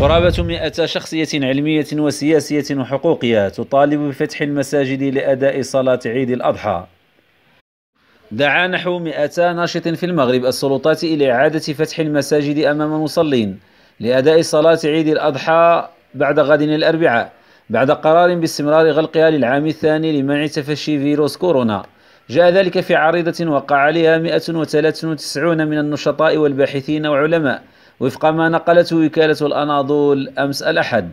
قرابة 100 شخصية علمية وسياسية وحقوقية تطالب بفتح المساجد لأداء صلاة عيد الأضحى دعا نحو 200 ناشط في المغرب السلطات إلى إعادة فتح المساجد أمام المصلين لأداء صلاة عيد الأضحى بعد غد الأربعاء بعد قرار باستمرار غلقها للعام الثاني لمنع تفشي فيروس كورونا جاء ذلك في عريضة وقع عليها 193 من النشطاء والباحثين وعلماء وفق ما نقلته وكالة الأناضول أمس الأحد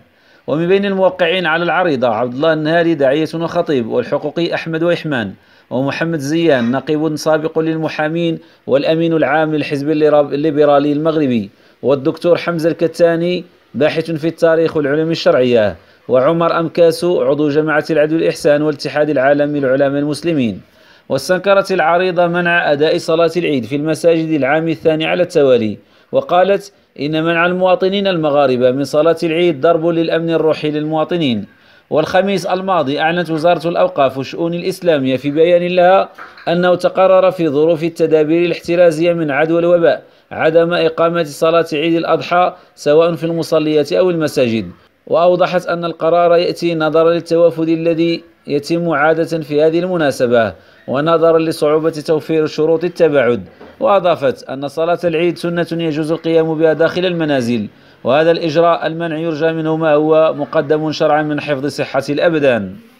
ومن بين الموقعين على العريضة عبد الله النهاري داعية وخطيب والحقوقي أحمد وإحمان ومحمد زيان نقيب سابق للمحامين والأمين العام للحزب الليبرالي المغربي والدكتور حمزة الكتاني باحث في التاريخ والعلوم الشرعية وعمر أمكاسو عضو جماعة العدل والإحسان والاتحاد العالمي للعلماء المسلمين واستنكرت العريضة منع أداء صلاة العيد في المساجد العام الثاني على التوالي وقالت إن منع المواطنين المغاربة من صلاة العيد ضرب للأمن الروحي للمواطنين والخميس الماضي أعلنت وزارة الأوقاف والشؤون الإسلامية في بيان لها أنه تقرر في ظروف التدابير الاحترازية من عدوى الوباء عدم إقامة صلاة عيد الأضحى سواء في المصليات أو المساجد وأوضحت أن القرار يأتي نظرا للتوافد الذي يتم عادة في هذه المناسبة ونظرا لصعوبة توفير شروط التباعد وأضافت أن صلاة العيد سنة يجوز القيام بها داخل المنازل وهذا الإجراء المنع يرجى منه ما هو مقدم شرعا من حفظ صحة الأبدان